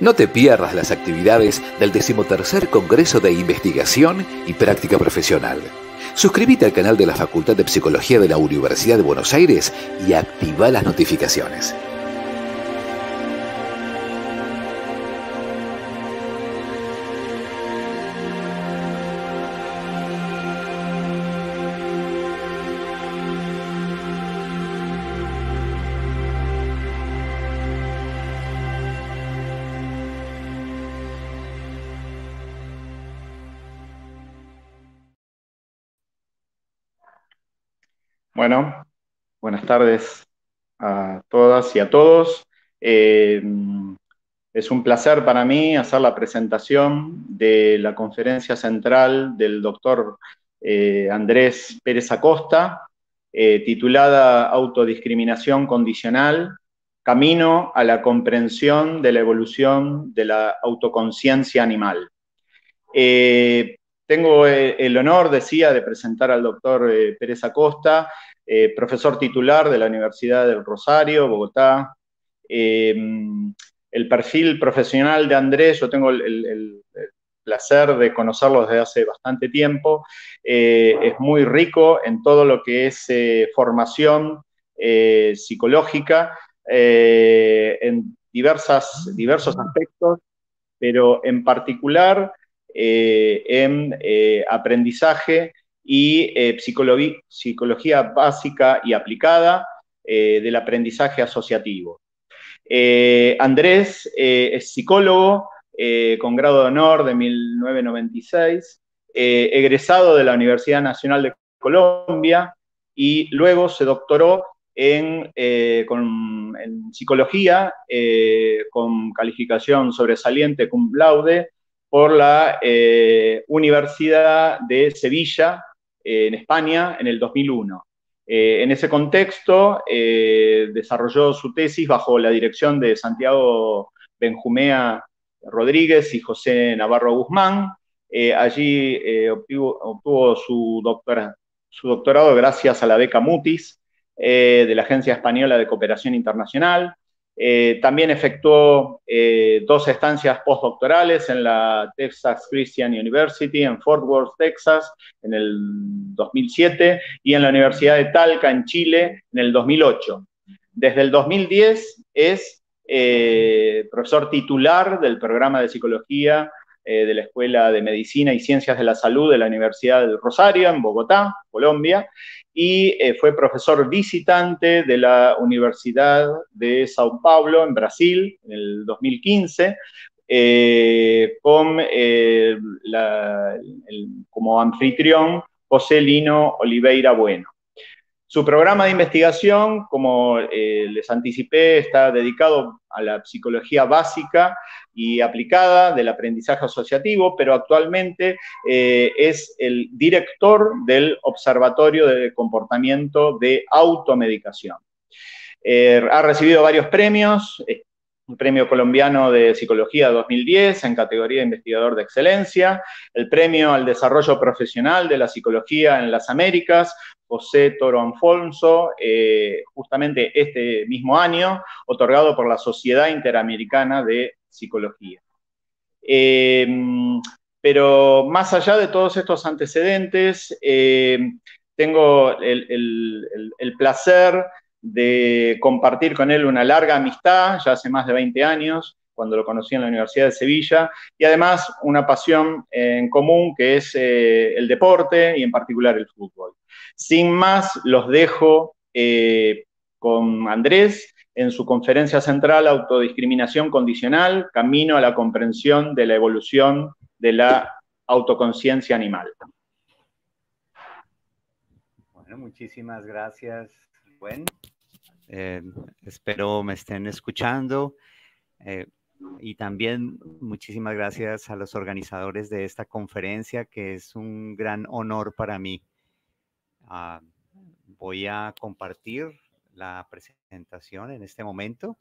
No te pierdas las actividades del decimotercer Congreso de Investigación y Práctica Profesional. Suscríbete al canal de la Facultad de Psicología de la Universidad de Buenos Aires y activa las notificaciones. tardes a todas y a todos. Eh, es un placer para mí hacer la presentación de la conferencia central del doctor eh, Andrés Pérez Acosta, eh, titulada Autodiscriminación Condicional, Camino a la comprensión de la evolución de la autoconciencia animal. tengo el honor, decía, de presentar al doctor Pérez Acosta, eh, profesor titular de la Universidad del Rosario, Bogotá. Eh, el perfil profesional de Andrés, yo tengo el, placer de conocerlo desde hace bastante tiempo. Eh, es muy rico en todo lo que es formación psicológica, en diversas, diversos aspectos, pero en particular en aprendizaje y eh, psicología básica y aplicada eh, del aprendizaje asociativo. Eh, Andrés es psicólogo con grado de honor de 1996, egresado de la Universidad Nacional de Colombia y luego se doctoró en, en psicología con calificación sobresaliente cum laude por la Universidad de Sevilla eh, en España en el 2001. Eh, en ese contexto, eh, desarrolló su tesis bajo la dirección de Santiago Benjumea Rodríguez y José Navarro Guzmán. allí obtuvo, su, doctorado gracias a la beca Mutis de la Agencia Española de Cooperación Internacional. Eh, también efectuó eh, dos estancias postdoctorales en la Texas Christian University en Fort Worth, Texas, en el 2007 y en la Universidad de Talca, en Chile, en el 2008. Desde el 2010 es eh, profesor titular del programa de psicología eh, de la Escuela de Medicina y Ciencias de la Salud de la Universidad de Rosario, en Bogotá, Colombia, y eh, fue profesor visitante de la Universidad de Sao Paulo, en Brasil, en el 2015. Eh, con como anfitrión José Lino Oliveira Bueno. Su programa de investigación, como eh, les anticipé, está dedicado a la psicología básica y aplicada del aprendizaje asociativo, pero actualmente eh, es el director del Observatorio de Comportamiento de Automedicación. Eh, ha recibido varios premios, premio colombiano de psicología 2010 en categoría de investigador de excelencia, el premio al desarrollo profesional de la psicología en las Américas, José Toro Alfonso, eh, justamente este mismo año, otorgado por la Sociedad Interamericana de Psicología. Eh, pero más allá de todos estos antecedentes, eh, tengo el, el placer de compartir con él una larga amistad, ya hace más de 20 años, cuando lo conocí en la Universidad de Sevilla, y además una pasión en común que es eh, el deporte y en particular el fútbol. Sin más, los dejo eh, con Andrés en su conferencia central Autodiscriminación Condicional, Camino a la Comprensión de la Evolución de la Autoconciencia Animal. Bueno, muchísimas gracias, eh, espero me estén escuchando. Eh, y también muchísimas gracias a los organizadores de esta conferencia, que es un gran honor para mí. Ah, voy a compartir la presentación en este momento.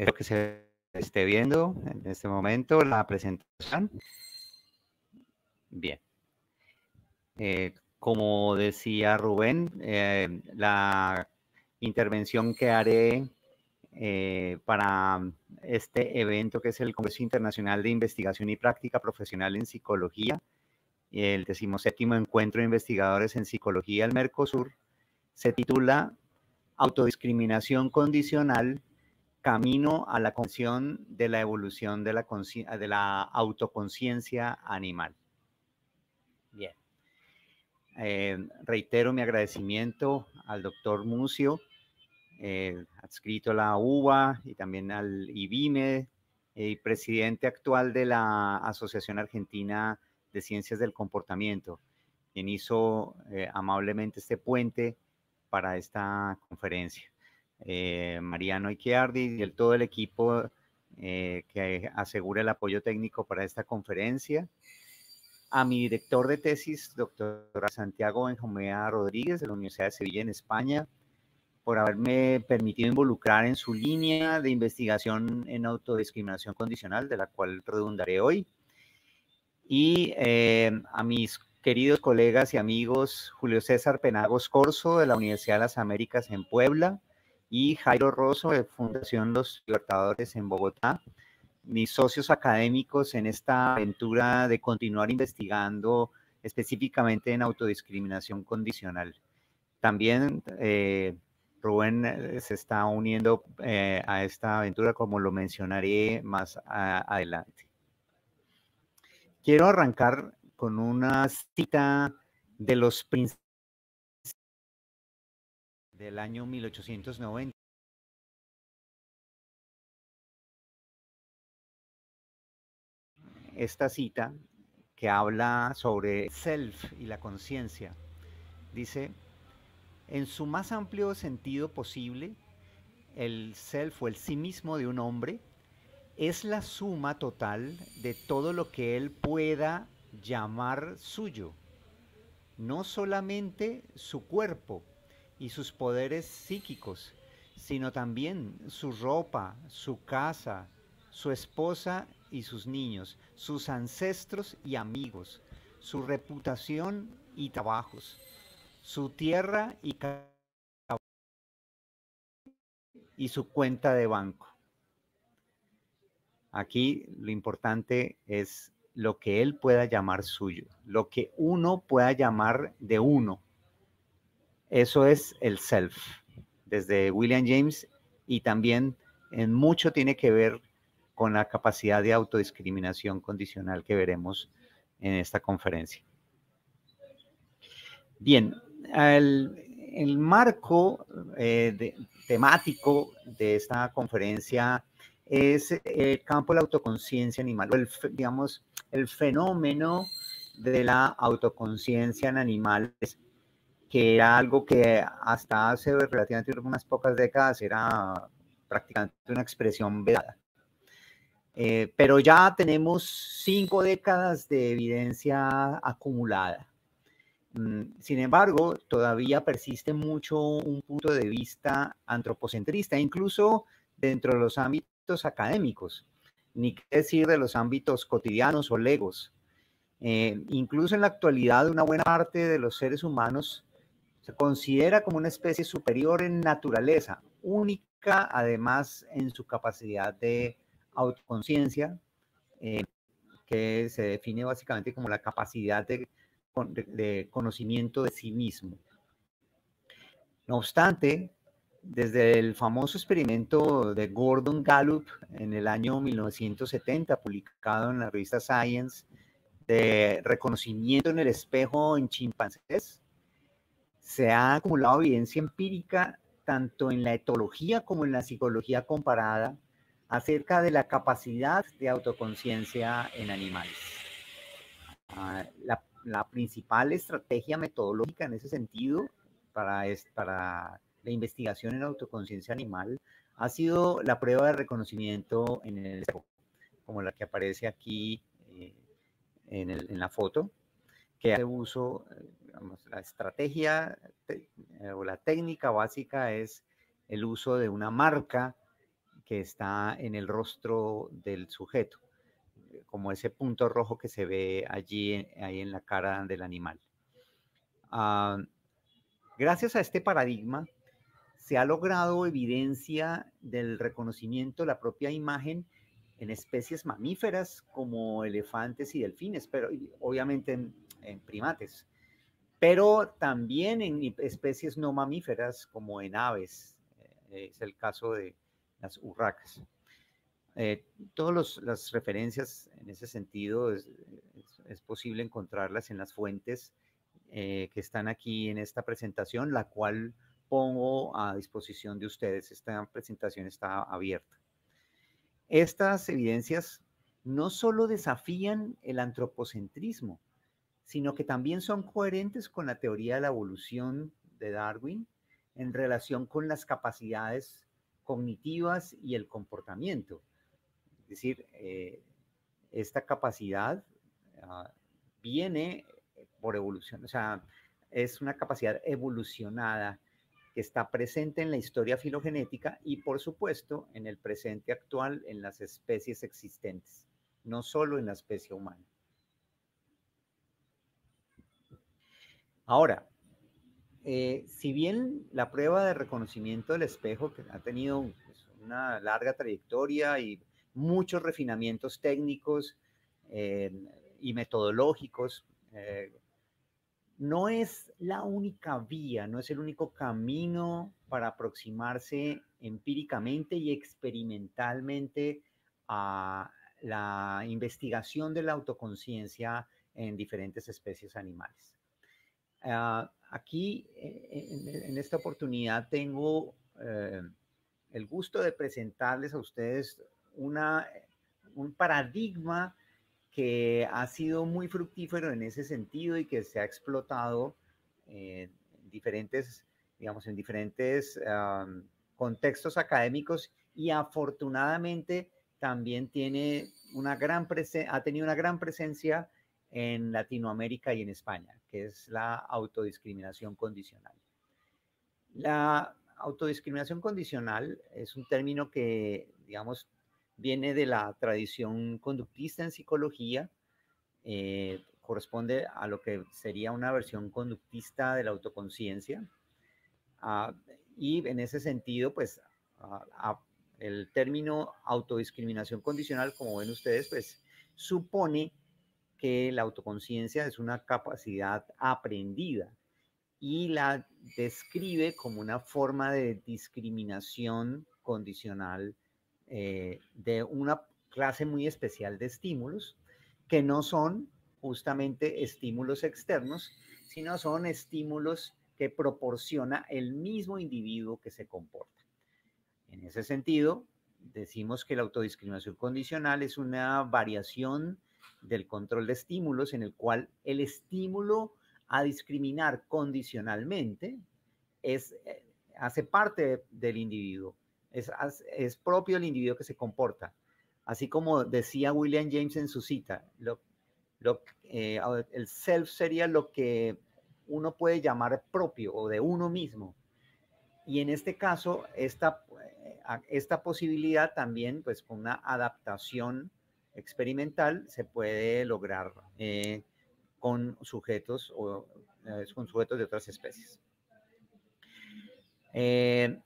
Espero que se esté viendo en este momento la presentación. Bien. Eh, como decía Rubén, eh, la intervención que haré eh, para mm, este evento que es el Congreso Internacional de Investigación y Práctica Profesional en Psicología, el decimoséptimo Encuentro de Investigadores en Psicología del Mercosur, se titula Autodiscriminación Condicional camino a la comprensión de la evolución de la, de la autoconciencia animal. Bien. Eh, reitero mi agradecimiento al doctor Mucio, eh, adscrito a la UBA y también al IBIME, eh, presidente actual de la Asociación Argentina de Ciencias del Comportamiento, quien hizo amablemente este puente para esta conferencia. Eh, Mariano Iquiardi y el, todo el equipo eh, que asegura el apoyo técnico para esta conferencia. A mi director de tesis, doctor Santiago Benjomea Rodríguez, de la Universidad de Sevilla en España, por haberme permitido involucrar en su línea de investigación en autodiscriminación condicional, de la cual redundaré hoy. Y eh, a mis queridos colegas y amigos Julio César Penagos Corso, de la Universidad de las Américas en Puebla, y Jairo Rosso de Fundación Los Libertadores en Bogotá, mis socios académicos en esta aventura de continuar investigando específicamente en autodiscriminación condicional. También eh, Rubén eh, se está uniendo eh, a esta aventura, como lo mencionaré más adelante. Quiero arrancar con una cita de los principios del año 1890. Esta cita que habla sobre self y la conciencia dice, en su más amplio sentido posible, el self o el sí mismo de un hombre es la suma total de todo lo que él pueda llamar suyo, no solamente su cuerpo, y sus poderes psíquicos, sino también su ropa, su casa, su esposa y sus niños, sus ancestros y amigos, su reputación y trabajos, su tierra y y su cuenta de banco. Aquí lo importante es lo que él pueda llamar suyo, lo que uno pueda llamar de uno, eso es el self, desde William James, y también en mucho tiene que ver con la capacidad de autodiscriminación condicional que veremos en esta conferencia. Bien, el, marco eh, temático de esta conferencia es el campo de la autoconciencia animal, el, digamos, el fenómeno de la autoconciencia en animales que era algo que hasta hace relativamente unas pocas décadas era prácticamente una expresión vedada. Eh, pero ya tenemos cinco décadas de evidencia acumulada. Mm, sin embargo, todavía persiste mucho un punto de vista antropocentrista, incluso dentro de los ámbitos académicos, ni qué decir de los ámbitos cotidianos o legos. Eh, incluso en la actualidad, una buena parte de los seres humanos considera como una especie superior en naturaleza, única además en su capacidad de autoconciencia, eh, que se define básicamente como la capacidad de conocimiento de sí mismo. No obstante, desde el famoso experimento de Gordon Gallup en el año 1970, publicado en la revista Science, de reconocimiento en el espejo en chimpancés, se ha acumulado evidencia empírica tanto en la etología como en la psicología comparada acerca de la capacidad de autoconciencia en animales. Ah, la, principal estrategia metodológica en ese sentido para, la investigación en autoconciencia animal ha sido la prueba de reconocimiento en el como la que aparece aquí eh, en, la foto, que hace uso, eh, la estrategia eh, o la técnica básica es el uso de una marca que está en el rostro del sujeto, eh, como ese punto rojo que se ve allí, ahí en la cara del animal. Ah, gracias a este paradigma, se ha logrado evidencia del reconocimiento de la propia imagen en especies mamíferas como elefantes y delfines, pero obviamente en en primates, pero también en especies no mamíferas como en aves. Eh, es el caso de las urracas. Eh, todas las referencias en ese sentido es, posible encontrarlas en las fuentes eh, que están aquí en esta presentación, la cual pongo a disposición de ustedes. Esta presentación está abierta. Estas evidencias no solo desafían el antropocentrismo, sino que también son coherentes con la teoría de la evolución de Darwin en relación con las capacidades cognitivas y el comportamiento. Es decir, eh, esta capacidad ah, viene por evolución, o sea, es una capacidad evolucionada que está presente en la historia filogenética y por supuesto en el presente actual en las especies existentes, no solo en la especie humana. Ahora, eh, si bien la prueba de reconocimiento del espejo, que ha tenido pues, una larga trayectoria y muchos refinamientos técnicos eh, y metodológicos, eh, no es la única vía, no es el único camino para aproximarse empíricamente y experimentalmente a la investigación de la autoconciencia en diferentes especies animales. Ah, aquí, eh, en, esta oportunidad, tengo eh, el gusto de presentarles a ustedes una, un paradigma que ha sido muy fructífero en ese sentido y que se ha explotado eh, en diferentes, digamos, en diferentes ah, contextos académicos y afortunadamente también tiene una gran ha tenido una gran presencia en Latinoamérica y en España que es la autodiscriminación condicional. La autodiscriminación condicional es un término que, digamos, viene de la tradición conductista en psicología, eh, corresponde a lo que sería una versión conductista de la autoconciencia. Ah, y en ese sentido, pues ah, ah, el término autodiscriminación condicional, como ven ustedes, pues supone que la autoconciencia es una capacidad aprendida y la describe como una forma de discriminación condicional eh, de una clase muy especial de estímulos que no son justamente estímulos externos, sino son estímulos que proporciona el mismo individuo que se comporta. En ese sentido, decimos que la autodiscriminación condicional es una variación del control de estímulos, en el cual el estímulo a discriminar condicionalmente es, eh, hace parte del individuo, es, propio el individuo que se comporta. Así como decía William James en su cita, lo, lo, eh, el self sería lo que uno puede llamar propio o de uno mismo. Y en este caso, esta, eh, esta posibilidad también, pues con una adaptación experimental se puede lograr eh, con sujetos o eh, con sujetos de otras especies. Eh,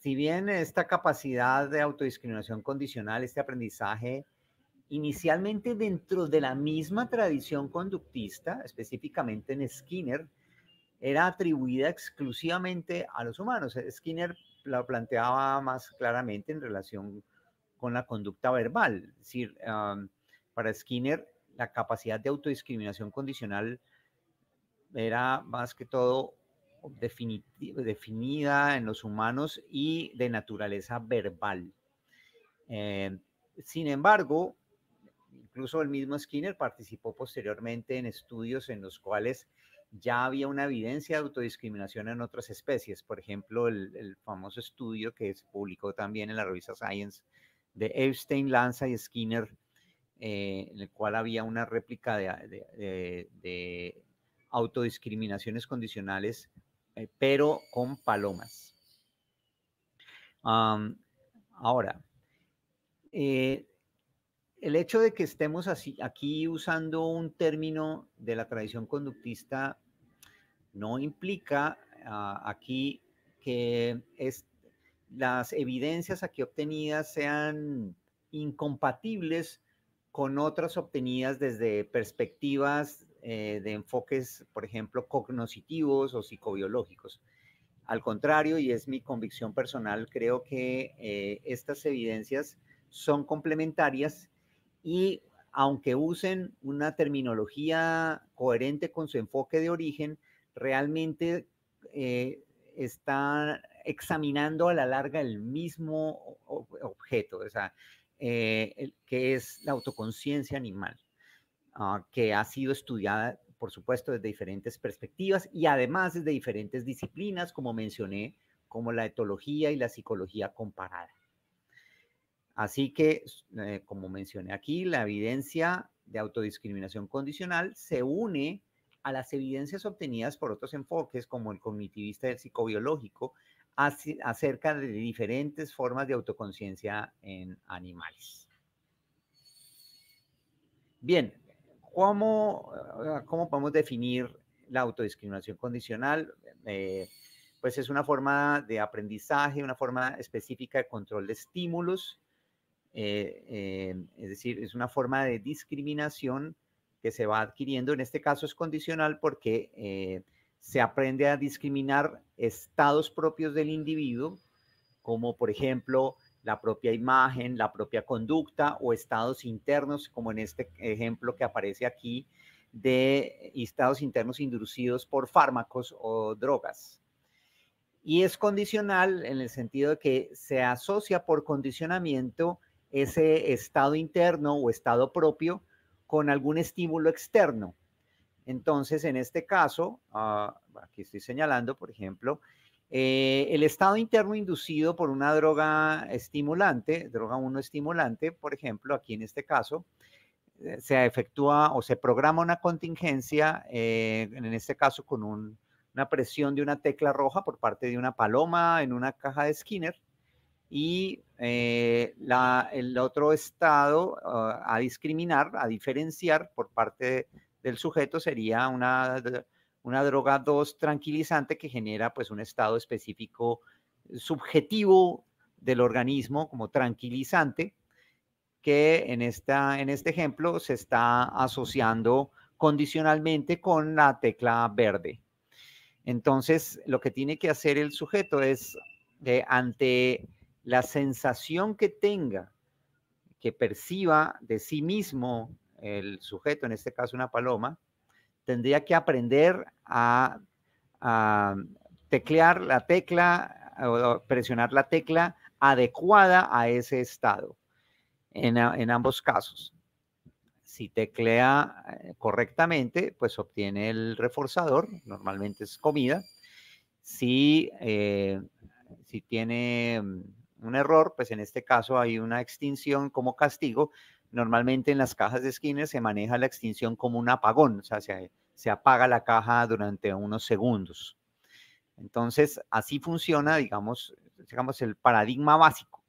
si bien esta capacidad de autodiscriminación condicional, este aprendizaje, inicialmente dentro de la misma tradición conductista, específicamente en Skinner, era atribuida exclusivamente a los humanos. Skinner lo planteaba más claramente en relación con la conducta verbal. Es decir, para Skinner, la capacidad de autodiscriminación condicional era más que todo definida en los humanos y de naturaleza verbal. Eh, sin embargo, incluso el mismo Skinner participó posteriormente en estudios en los cuales ya había una evidencia de autodiscriminación en otras especies. Por ejemplo, el famoso estudio que se publicó también en la revista Science de Epstein, Lanza y Skinner, eh, en el cual había una réplica de, autodiscriminaciones condicionales, eh, pero con palomas. ahora, eh, el hecho de que estemos así, aquí usando un término de la tradición conductista no implica ah, aquí que este las evidencias aquí obtenidas sean incompatibles con otras obtenidas desde perspectivas eh, de enfoques, por ejemplo, cognoscitivos o psicobiológicos. Al contrario, y es mi convicción personal, creo que eh, estas evidencias son complementarias y aunque usen una terminología coherente con su enfoque de origen, realmente están… Eh, está examinando a la larga el mismo objeto, eh, que es la autoconciencia animal, ah, que ha sido estudiada, por supuesto, desde diferentes perspectivas y además desde diferentes disciplinas, como mencioné, como la etología y la psicología comparada. Así que, eh, como mencioné aquí, la evidencia de autodiscriminación condicional se une a las evidencias obtenidas por otros enfoques, como el cognitivista y el psicobiológico, acerca de diferentes formas de autoconciencia en animales. Bien, ¿cómo, eh, eh, cómo podemos definir la autodiscriminación condicional? Eh, pues es una forma de aprendizaje, una forma específica de control de estímulos, es decir, es una forma de discriminación que se va adquiriendo, en este caso es condicional porque se aprende a discriminar estados propios del individuo, como por ejemplo la propia imagen, la propia conducta o estados internos, como en este ejemplo que aparece aquí, de estados internos inducidos por fármacos o drogas. Y es condicional en el sentido de que se asocia por condicionamiento ese estado interno o estado propio con algún estímulo externo. Entonces, en este caso, ah, aquí estoy señalando, por ejemplo, eh, el estado interno inducido por una droga estimulante, droga 1 estimulante, por ejemplo, aquí en este caso, eh, se efectúa o se programa una contingencia, eh, en este caso con una presión de una tecla roja por parte de una paloma en una caja de Skinner. Y el otro estado ah, a discriminar, a diferenciar por parte de del sujeto sería una, una droga 2 tranquilizante que genera pues un estado específico eh, subjetivo del organismo como tranquilizante que en, esta, en este ejemplo se está asociando condicionalmente con la tecla verde. Entonces, lo que tiene que hacer el sujeto es, ante la sensación que tenga, que perciba de sí mismo el sujeto, en este caso una paloma, tendría que aprender a, teclear la tecla o presionar la tecla adecuada a ese estado, en, ambos casos. Si teclea eh, correctamente, pues obtiene el reforzador, normalmente es comida. Si, eh, si tiene mm, un error, pues en este caso hay una extinción como castigo, Normalmente en las cajas de Skinner se maneja la extinción como un apagón, o sea, se, apaga la caja durante unos segundos. Entonces, así funciona, digamos, digamos el paradigma básico.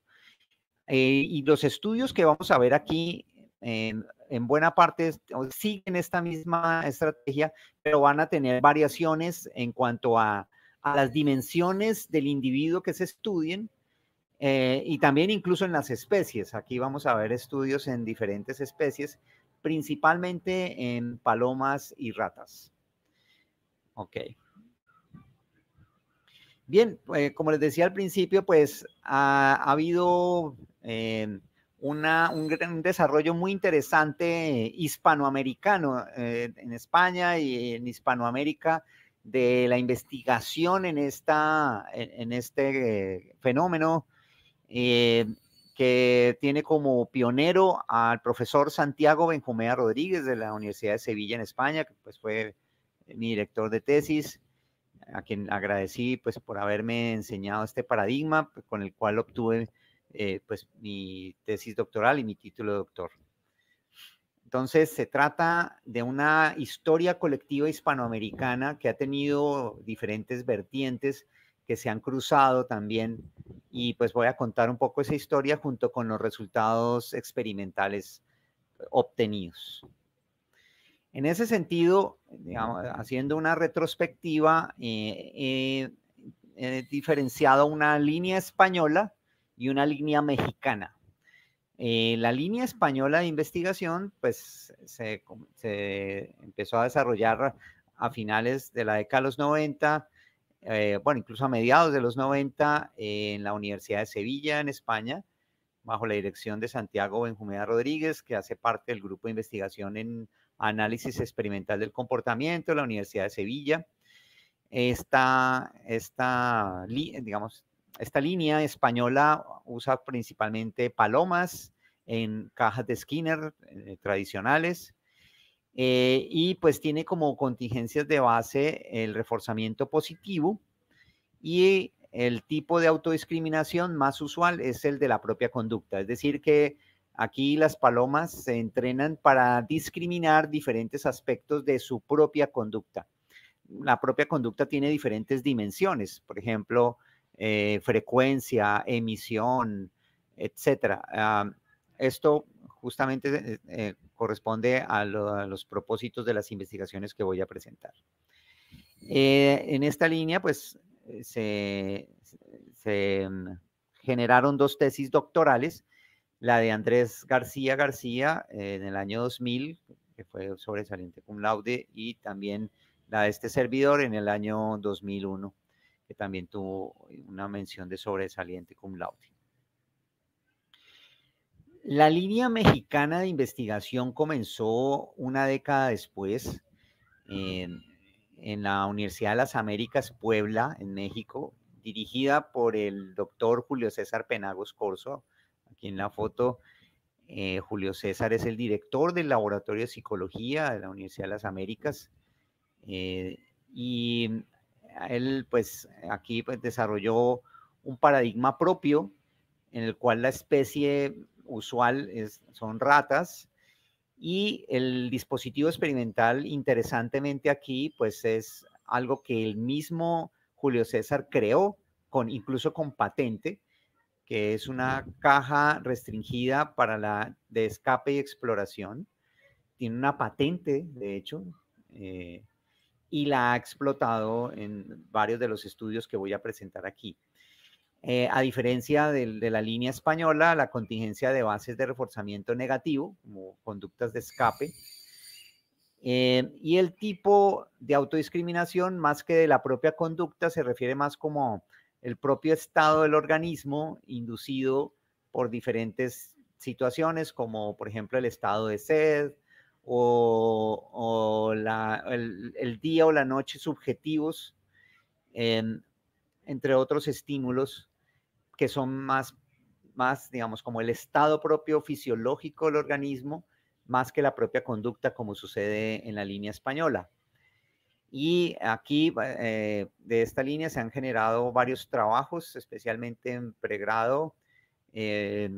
Eh, y los estudios que vamos a ver aquí en, buena parte siguen esta misma estrategia, pero van a tener variaciones en cuanto a las dimensiones del individuo que se estudien eh, y también incluso en las especies. Aquí vamos a ver estudios en diferentes especies, principalmente en palomas y ratas. Ok. Bien, eh, como les decía al principio, pues ha, habido eh, un, gran desarrollo muy interesante hispanoamericano en España y en Hispanoamérica de la investigación en, esta, en este fenómeno eh, que tiene como pionero al profesor Santiago Benjumea Rodríguez de la Universidad de Sevilla en España, que pues fue mi director de tesis, a quien agradecí pues por haberme enseñado este paradigma con el cual obtuve eh, pues mi tesis doctoral y mi título de doctor. Entonces se trata de una historia colectiva hispanoamericana que ha tenido diferentes vertientes, que se han cruzado también y pues voy a contar un poco esa historia junto con los resultados experimentales obtenidos. En ese sentido, haciendo una retrospectiva, eh, eh, he diferenciado una línea española y una línea mexicana. Eh, la línea española de investigación, pues, se, se, empezó a desarrollar a finales de la década de los 90 eh, bueno, incluso a mediados de los 90 en la Universidad de Sevilla, en España, bajo la dirección de Santiago Benjumea Rodríguez, que hace parte del grupo de investigación en análisis experimental del comportamiento de la Universidad de Sevilla. Esta, línea española usa principalmente palomas en cajas de Skinner eh, tradicionales, eh, y pues tiene como contingencias de base el reforzamiento positivo y el tipo de autodiscriminación más usual es el de la propia conducta. Es decir, que aquí las palomas se entrenan para discriminar diferentes aspectos de su propia conducta. La propia conducta tiene diferentes dimensiones, por ejemplo, eh, frecuencia, emisión, etcétera. Ah, esto justamente eh, eh, corresponde a, los propósitos de las investigaciones que voy a presentar. Eh, en esta línea, pues, se, mm, generaron dos tesis doctorales, la de Andrés García García en el año 2000, que fue sobresaliente cum laude, y también la de este servidor en el año 2001, que también tuvo una mención de sobresaliente cum laude. La línea mexicana de investigación comenzó una década después en, la Universidad de las Américas Puebla, en México, dirigida por el doctor Julio César Penagos Corso. Aquí en la foto, eh, Julio César es el director del Laboratorio de Psicología de la Universidad de las Américas. Eh, y él, pues, aquí pues, desarrolló un paradigma propio en el cual la especie usual son ratas. Y el dispositivo experimental, interesantemente aquí, pues es algo que el mismo Julio César creó, con, incluso con patente, que es una caja restringida para la de escape y exploración. Tiene una patente, de hecho, eh, y la ha explotado en varios de los estudios que voy a presentar aquí. Eh, a diferencia de, la línea española, la contingencia de bases de reforzamiento negativo, como conductas de escape, eh, y el tipo de autodiscriminación, más que de la propia conducta, se refiere más como el propio estado del organismo inducido por diferentes situaciones, como por ejemplo el estado de sed o, el, día o la noche subjetivos, em, entre otros estímulos que son más, más, digamos, como el estado propio fisiológico del organismo, más que la propia conducta, como sucede en la línea española. Y aquí, eh, de esta línea, se han generado varios trabajos, especialmente en pregrado, eh,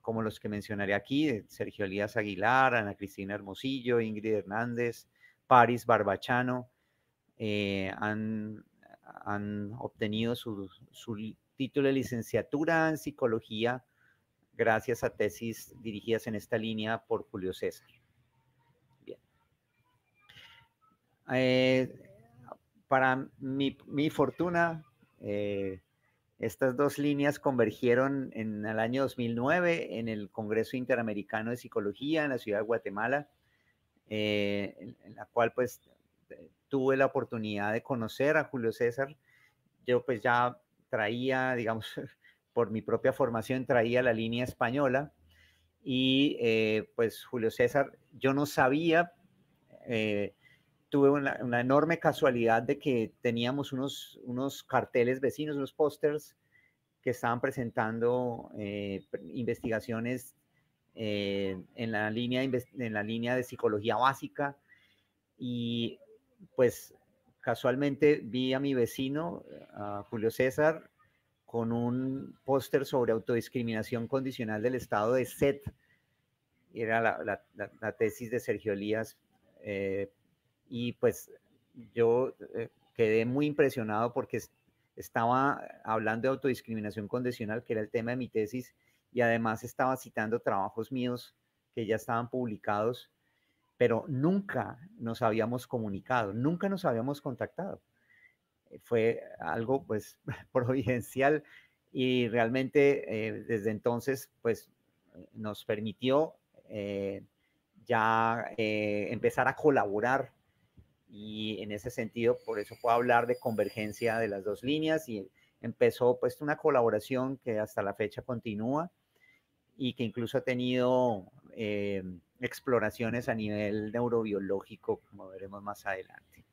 como los que mencionaré aquí, Sergio Elías Aguilar, Ana Cristina Hermosillo, Ingrid Hernández, Paris Barbachano, eh, han, obtenido su, su, título de licenciatura en psicología gracias a tesis dirigidas en esta línea por Julio César. Bien. Eh, para mi, fortuna, eh, estas dos líneas convergieron en el año 2009 en el Congreso Interamericano de Psicología en la ciudad de Guatemala, eh, en, la cual pues tuve la oportunidad de conocer a Julio César. Yo pues ya traía, digamos, por mi propia formación, traía la línea española. Y eh, pues Julio César, yo no sabía, eh, tuve una, enorme casualidad de que teníamos unos, unos carteles vecinos, unos pósters que estaban presentando eh, investigaciones en, la línea, en la línea de psicología básica y pues casualmente vi a mi vecino, eh, a Julio César, con un póster sobre autodiscriminación condicional del Estado de SET. Era la, tesis de Sergio Elías. Eh, y pues yo eh, quedé muy impresionado porque estaba hablando de autodiscriminación condicional, que era el tema de mi tesis, y además estaba citando trabajos míos que ya estaban publicados pero nunca nos habíamos comunicado, nunca nos habíamos contactado. Eh, fue algo pues providencial y realmente eh, desde entonces pues eh, nos permitió ya empezar a colaborar y en ese sentido por eso puedo hablar de convergencia de las dos líneas y empezó pues una colaboración que hasta la fecha continúa y que incluso ha tenido em, exploraciones a nivel neurobiológico, como veremos más adelante.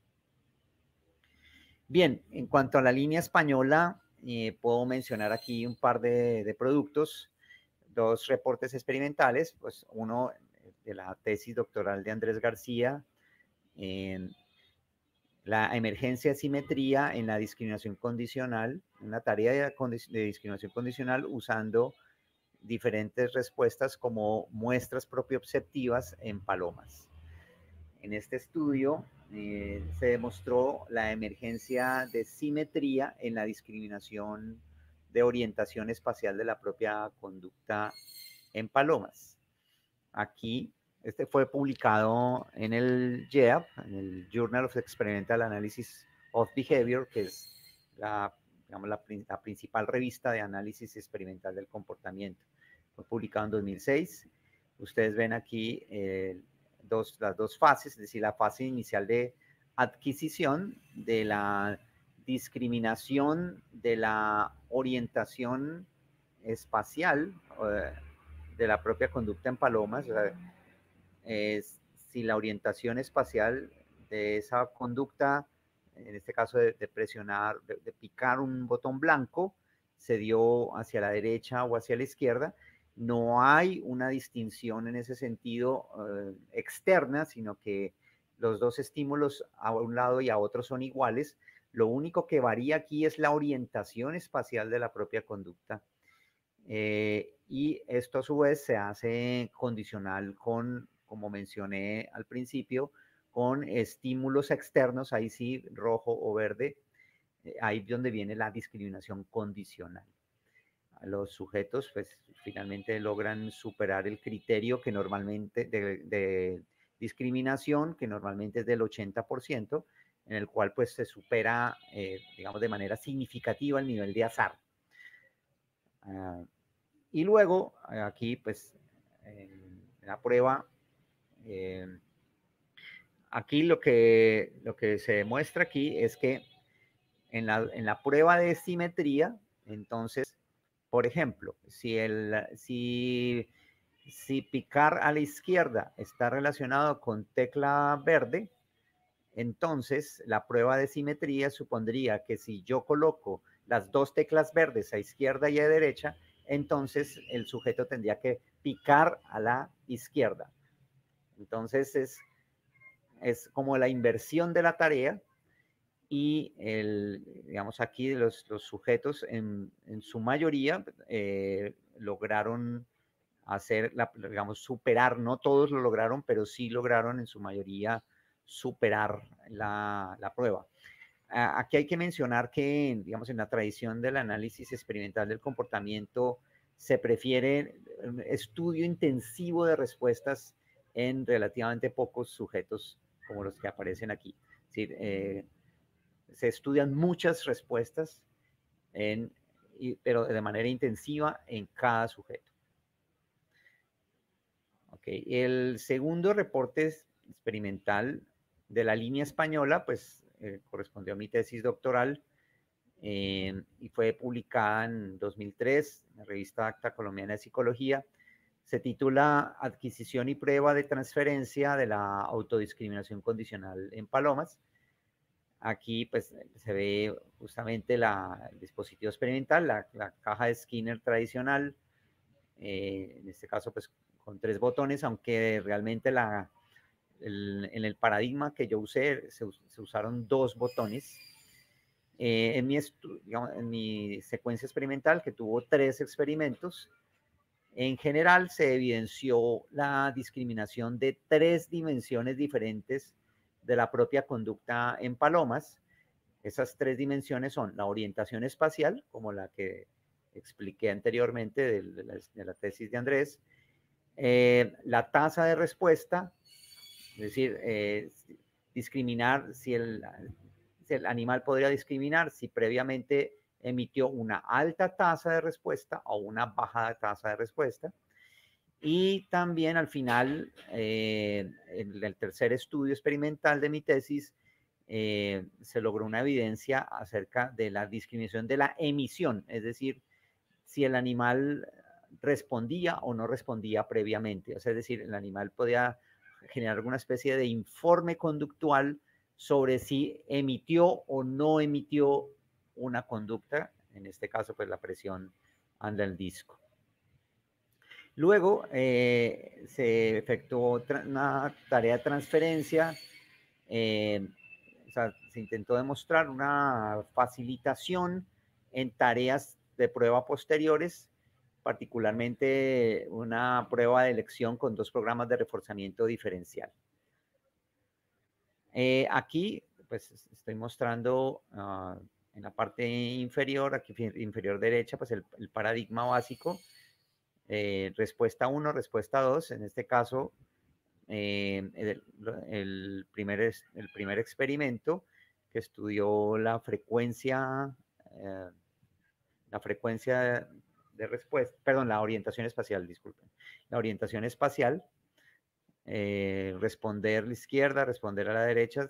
Bien, en cuanto a la línea española, eh, puedo mencionar aquí un par de, productos, dos reportes experimentales, pues uno de la tesis doctoral de Andrés García, en la emergencia de simetría en la discriminación condicional, una tarea de discriminación condicional usando diferentes respuestas como muestras propioceptivas en palomas. En este estudio eh, se demostró la emergencia de simetría en la discriminación de orientación espacial de la propia conducta en palomas. Aquí, este fue publicado en el JEAP, en el Journal of Experimental Analysis of Behavior, que es la digamos, la, principal revista de análisis experimental del comportamiento. Fue publicado en 2006. Ustedes ven aquí eh, las dos fases, es decir, la fase inicial de adquisición, de la discriminación, de la orientación espacial, eh, de la propia conducta en palomas. O si la orientación espacial de esa conducta en este caso de, presionar, de, picar un botón blanco, se dio hacia la derecha o hacia la izquierda. No hay una distinción en ese sentido eh, externa, sino que los dos estímulos a un lado y a otro son iguales. Lo único que varía aquí es la orientación espacial de la propia conducta. Eh, y esto a su vez se hace condicional con, como mencioné al principio, con estímulos externos, ahí sí, rojo o verde, eh, ahí es donde viene la discriminación condicional. Los sujetos, pues, finalmente logran superar el criterio que normalmente de, discriminación, que normalmente es del 80%, en el cual, pues, se supera, eh, digamos, de manera significativa el nivel de azar. Ah, y luego, eh, aquí, pues, en la prueba, eh, Aquí lo que, lo que se demuestra aquí es que en la, prueba de simetría, entonces, por ejemplo, si, el, si, si picar a la izquierda está relacionado con tecla verde, entonces la prueba de simetría supondría que si yo coloco las dos teclas verdes a izquierda y a derecha, entonces el sujeto tendría que picar a la izquierda. Entonces es es como la inversión de la tarea y el, digamos aquí los, los sujetos en, su mayoría eh, lograron hacer, la, digamos, superar, no todos lo lograron, pero sí lograron en su mayoría superar la, prueba. aquí hay que mencionar que, digamos, en la tradición del análisis experimental del comportamiento se prefiere estudio intensivo de respuestas en relativamente pocos sujetos como los que aparecen aquí. Sí, eh, se estudian muchas respuestas, pero de manera intensiva en cada sujeto. Okay. El segundo reporte experimental de la línea española, pues eh, correspondió a mi tesis doctoral eh, y fue publicada en 2003 en la revista Acta Colombiana de Psicología se titula Adquisición y prueba de transferencia de la autodiscriminación condicional en palomas. Aquí pues se ve justamente la, el dispositivo experimental, la, caja de Skinner tradicional, eh, en este caso pues con tres botones, aunque realmente la, en el paradigma que yo usé se, usaron dos botones. Eh, en, mi en mi secuencia experimental, que tuvo tres experimentos, en general se evidenció la discriminación de tres dimensiones diferentes de la propia conducta en palomas. Esas tres dimensiones son la orientación espacial, como la que expliqué anteriormente de la, tesis de Andrés, eh, la tasa de respuesta, es decir, eh, discriminar si el animal podría discriminar, si previamente emitió una alta tasa de respuesta o una baja tasa de respuesta. Y también al final, eh, en el tercer estudio experimental de mi tesis, eh, se logró una evidencia acerca de la discriminación de la emisión, es decir, si el animal respondía o no respondía previamente. es decir, el animal podía generar alguna especie de informe conductual sobre si emitió o no emitió una conducta, en este caso pues la presión anda el disco. Luego eh, se efectuó una tarea de transferencia, eh, se intentó demostrar una facilitación en tareas de prueba posteriores, particularmente una prueba de elección con dos programas de reforzamiento diferencial. Eh, aquí, pues estoy mostrando ah, en la parte inferior, aquí inferior derecha, pues el, paradigma básico, eh, respuesta 1, respuesta 2, en este caso, eh, el, primer, el primer experimento que estudió la frecuencia, eh, la frecuencia de respuesta, perdón, la orientación espacial, disculpen, la orientación espacial, responder a la izquierda, responder a la derecha,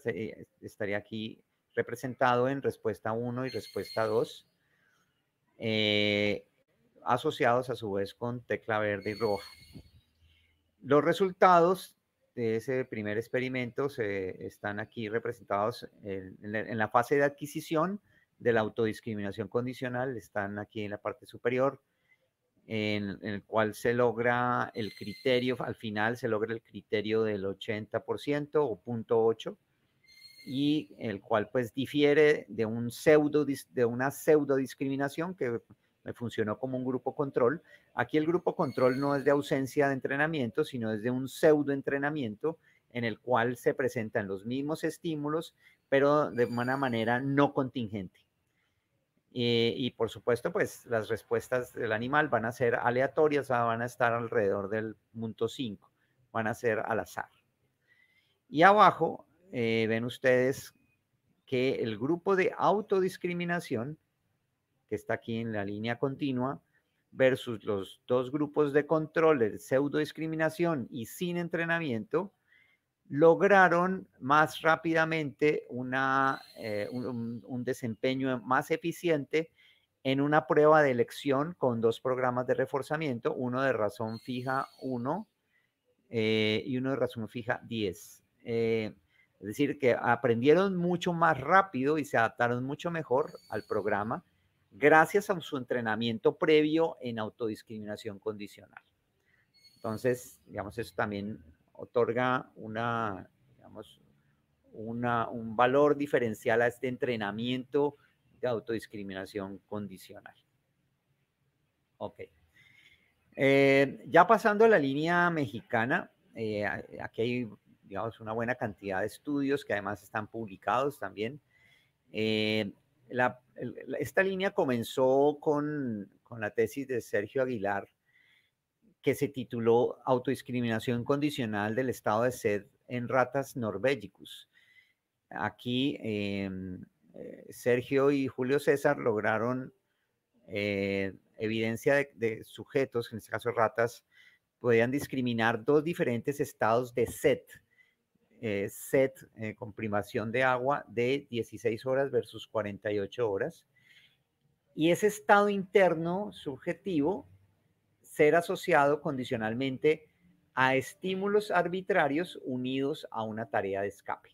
estaría aquí representado en respuesta 1 y respuesta 2, eh, asociados a su vez con tecla verde y roja. Los resultados de ese primer experimento se, están aquí representados en, la, fase de adquisición de la autodiscriminación condicional, están aquí en la parte superior. En, en, el cual se logra el criterio, al final se logra el criterio del 80% o 0.8 y el cual pues difiere de, un pseudo, de una pseudo discriminación que me funcionó como un grupo control. Aquí el grupo control no es de ausencia de entrenamiento, sino es de un pseudo entrenamiento en el cual se presentan los mismos estímulos, pero de una manera no contingente. Eh, y por supuesto, pues las respuestas del animal van a ser aleatorias, ah, van a estar alrededor del punto 5, van a ser al azar. Y abajo eh, ven ustedes que el grupo de autodiscriminación, que está aquí en la línea continua, versus los dos grupos de controles, discriminación y sin entrenamiento, lograron más rápidamente una, eh, un, desempeño más eficiente en una prueba de elección con dos programas de reforzamiento, uno de razón fija 1 eh, y uno de razón fija 10. Eh, es decir, que aprendieron mucho más rápido y se adaptaron mucho mejor al programa gracias a su entrenamiento previo en autodiscriminación condicional. Entonces, digamos, eso también otorga una, digamos, un valor diferencial a este entrenamiento de autodiscriminación condicional. Ok. Eh, ya pasando a la línea mexicana, eh, aquí hay digamos, una buena cantidad de estudios que además están publicados también. Eh, esta línea comenzó con, la tesis de Sergio Aguilar, que se tituló Autodiscriminación condicional del estado de sed en ratas norvegicus. Aquí eh, eh, Sergio y Julio César lograron evidencia de, de, sujetos, en este caso ratas, podían discriminar dos diferentes estados de sed eh, set eh, comprimación de agua de 16 horas versus 48 horas. Y ese estado interno subjetivo ser asociado condicionalmente a estímulos arbitrarios unidos a una tarea de escape.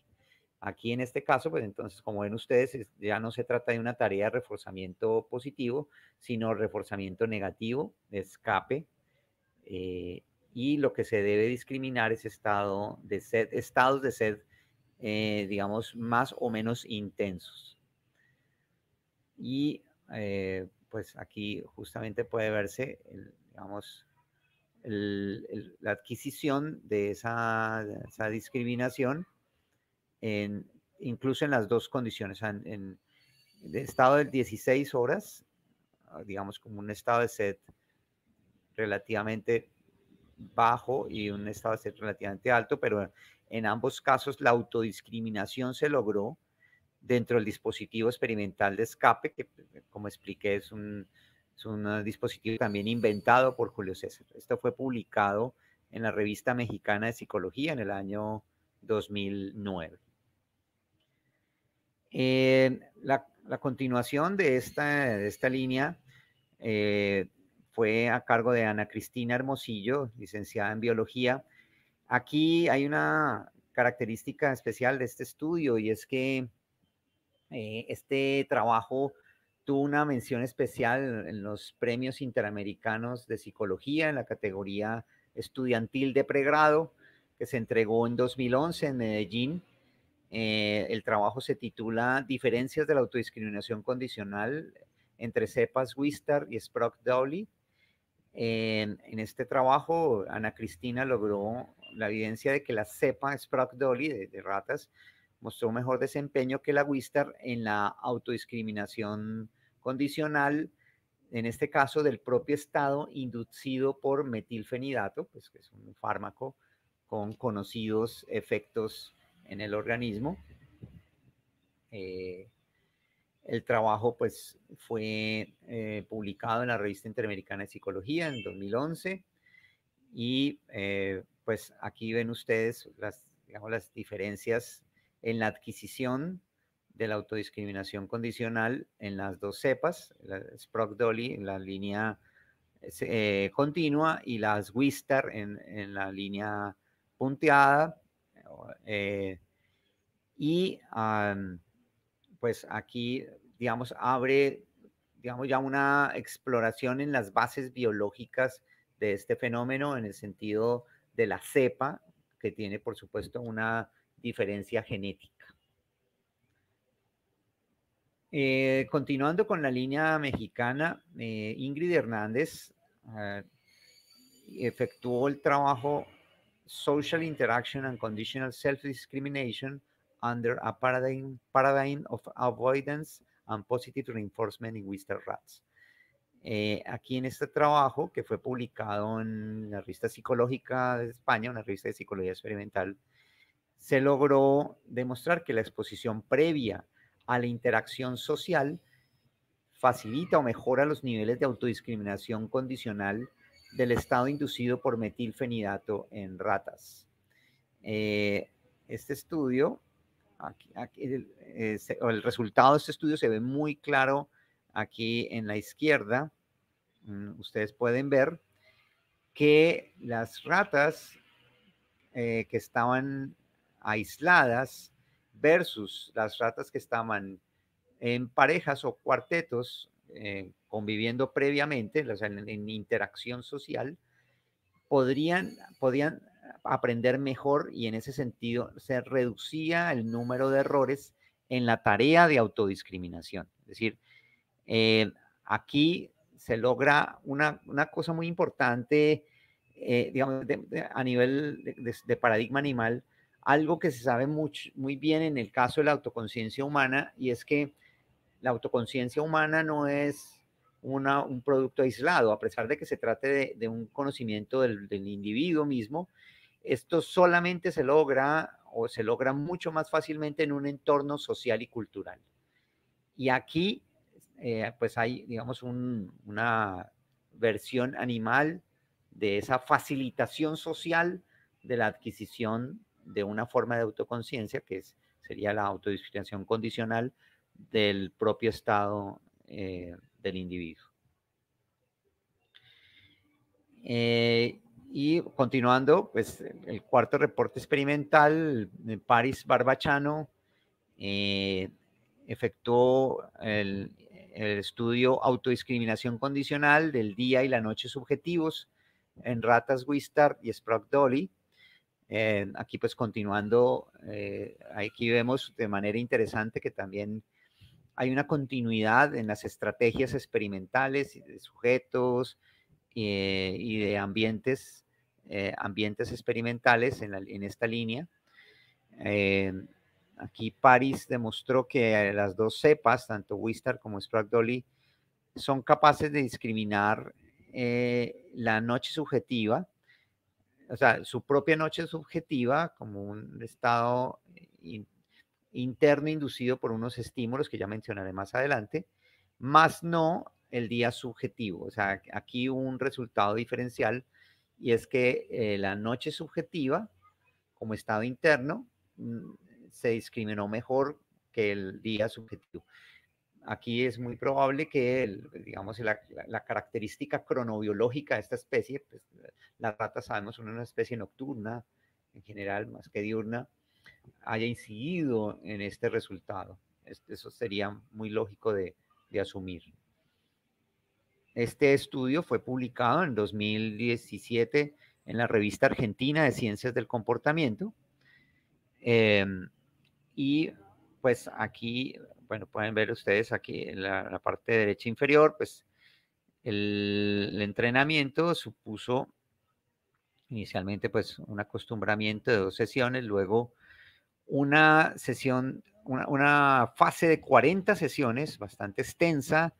Aquí en este caso, pues entonces, como ven ustedes, ya no se trata de una tarea de reforzamiento positivo, sino reforzamiento negativo, de escape, eh, y lo que se debe discriminar es estado de sed, estados de sed, eh, digamos, más o menos intensos. Y eh, pues aquí justamente puede verse, digamos, la adquisición de esa, discriminación incluso en las dos condiciones, en, en, el estado de 16 horas, ah, digamos como un estado de sed relativamente bajo y un estado de ser relativamente alto, pero en ambos casos la autodiscriminación se logró dentro del dispositivo experimental de escape, que como expliqué es un, un dispositivo también inventado por Julio César. Esto fue publicado en la revista mexicana de psicología en el año 2009. Eh, la, continuación de esta, esta línea eh, fue a cargo de Ana Cristina Hermosillo, licenciada en biología. Aquí hay una característica especial de este estudio y es que eh, este trabajo tuvo una mención especial en los premios interamericanos de psicología en la categoría estudiantil de pregrado que se entregó en 2011 en Medellín. Eh, el trabajo se titula Diferencias de la autodiscriminación condicional entre cepas Wistar y Sprock Dowley en, este trabajo, Ana Cristina logró la evidencia de que la cepa Sprague Dolly de, ratas mostró mejor desempeño que la Wistar en la autodiscriminación condicional, en este caso del propio estado inducido por metilfenidato, pues que es un fármaco con conocidos efectos en el organismo. Eh, el trabajo pues fue eh, publicado en la revista Interamericana de Psicología en 2011 y eh, pues aquí ven ustedes las, digamos, las diferencias en la adquisición de la autodiscriminación condicional en las dos cepas, la Sprock-Dolly en la línea eh, continua y las Wistar en, en la línea punteada. y pues aquí, eh, digamos, abre, digamos, ya una exploración en las bases biológicas de este fenómeno en el sentido de la cepa, que tiene, por supuesto, una diferencia genética. Eh, continuando con la línea mexicana, eh, Ingrid Hernández efectuó el trabajo Social Interaction and Conditional Self-Discrimination under a paradigm, of avoidance and positive reinforcement in Wister Rats. Eh, aquí en este trabajo, que fue publicado en la revista psicológica de España, una revista de psicología experimental, se logró demostrar que la exposición previa a la interacción social facilita o mejora los niveles de autodiscriminación condicional del estado inducido por metilfenidato en ratas. Eh, este estudio eh, el, resultado de este estudio se ve muy claro aquí en la izquierda. Mm, ustedes pueden ver que las ratas eh, que estaban aisladas versus las ratas que estaban en parejas o cuartetos eh, conviviendo previamente, o sea, en, interacción social, podrían, aprender mejor y en ese sentido se reducía el número de errores en la tarea de autodiscriminación. Es decir, eh, aquí se logra una, cosa muy importante, eh, a nivel de, paradigma animal, algo que se sabe muy bien en el caso de la autoconciencia humana, y es que la autoconciencia humana no es un producto aislado, a pesar de que se trate de, un conocimiento del, del individuo mismo, esto solamente se logra o se logra mucho más fácilmente en un entorno social y cultural. Y aquí, eh, pues hay, digamos, una versión animal de esa facilitación social de la adquisición de una forma de autoconciencia, que es, sería la autodiscriminación condicional del propio estado eh, del individuo. Eh, y continuando, pues el cuarto reporte experimental, Paris Barbachano eh, efectuó el, estudio autodiscriminación condicional del día y la noche subjetivos en ratas Wistart y Sprock Dolly. Eh, aquí pues continuando, eh, aquí vemos de manera interesante que también hay una continuidad en las estrategias experimentales de sujetos y de ambientes eh, ambientes experimentales en, esta línea. Eh, aquí Paris demostró que las dos cepas, tanto Wistar como Sprague Dolly, son capaces de discriminar eh, la noche subjetiva, o sea, su propia noche subjetiva como un estado interno inducido por unos estímulos que ya mencionaré más adelante, más no el día subjetivo. O sea, aquí un resultado diferencial y es que eh, la noche subjetiva, como estado interno, mm, se discriminó mejor que el día subjetivo. Aquí es muy probable que, digamos, la, característica cronobiológica de esta especie, pues, la rata, sabemos es una especie nocturna en general, más que diurna, haya incidido en este resultado. Este, eso sería muy lógico de asumir. Este estudio fue publicado en 2017 en la revista argentina de Ciencias del Comportamiento. Em, y pues aquí, bueno, pueden ver ustedes aquí en la, parte derecha inferior, pues el, entrenamiento supuso inicialmente pues un acostumbramiento de dos sesiones, luego una sesión, una fase de 40 sesiones bastante extensa,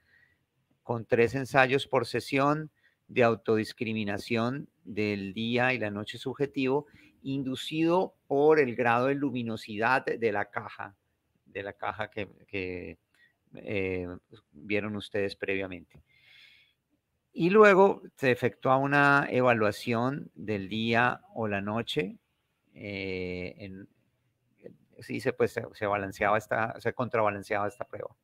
con tres ensayos por sesión de autodiscriminación del día y la noche subjetivo, inducido por el grado de luminosidad de la caja, de la caja que, eh, vieron ustedes previamente. Y luego se efectúa una evaluación del día o la noche. Eh, sí, se, pues, se, balanceaba se contrabalanceaba esta prueba.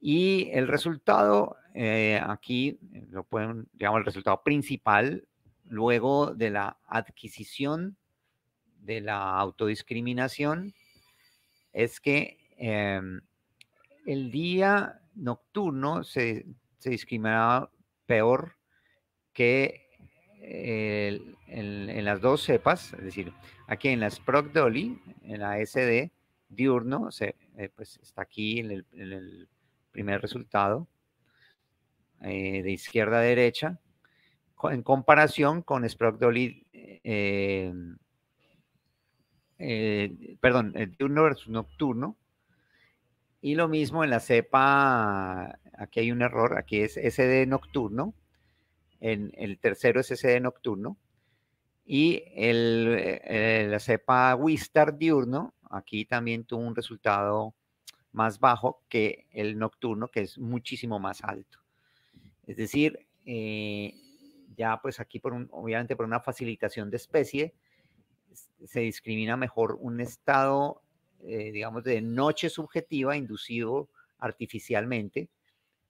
Y el resultado, eh, aquí eh, lo pueden, digamos, el resultado principal, luego de la adquisición de la autodiscriminación, es que em, el día nocturno se, discrimina discriminaba peor que en, las dos cepas, es decir, aquí en la Sprock Dolly, en la SD diurno, se, eh, pues está aquí en el, en el primer resultado, eh, de izquierda a derecha, en comparación con Sprock eh, eh, perdón, el diurno versus nocturno. Y lo mismo en la cepa, aquí hay un error, aquí es SD nocturno, en, el tercero es SD nocturno, y la cepa Wistar diurno, aquí también tuvo un resultado más bajo que el nocturno, que es muchísimo más alto. Es decir, eh, ya pues aquí por obviamente por una facilitación de especie, se discrimina mejor un estado, eh, digamos, de noche subjetiva inducido artificialmente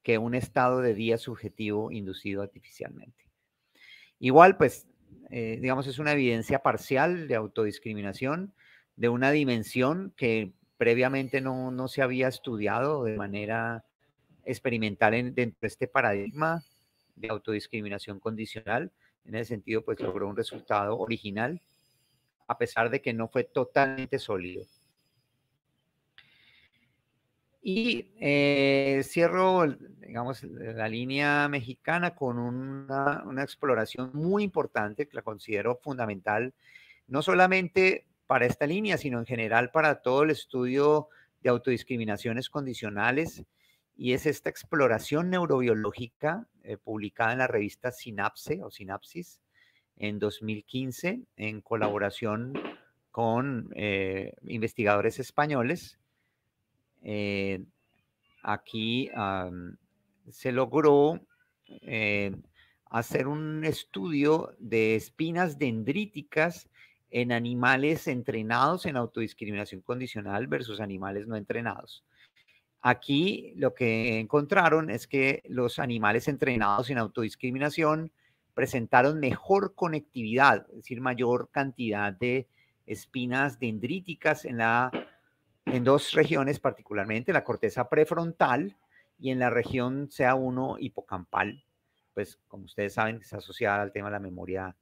que un estado de día subjetivo inducido artificialmente. Igual, pues, eh, digamos, es una evidencia parcial de autodiscriminación de una dimensión que previamente no, se había estudiado de manera experimental dentro de este paradigma de autodiscriminación condicional. En ese sentido, pues logró un resultado original, a pesar de que no fue totalmente sólido. Y eh, cierro, digamos, la línea mexicana con una, una exploración muy importante que la considero fundamental, no solamente para esta línea, sino en general para todo el estudio de autodiscriminaciones condicionales. Y es esta exploración neurobiológica eh, publicada en la revista Sinapse o Sinapsis en 2015 en colaboración con eh, investigadores españoles. Eh, aquí se logró hacer un estudio de espinas dendríticas en animales entrenados en autodiscriminación condicional versus animales no entrenados. Aquí lo que encontraron es que los animales entrenados en autodiscriminación presentaron mejor conectividad, es decir, mayor cantidad de espinas dendríticas en, la, en dos regiones, particularmente la corteza prefrontal y en la región CA1 hipocampal, pues como ustedes saben, está asociada al tema de la memoria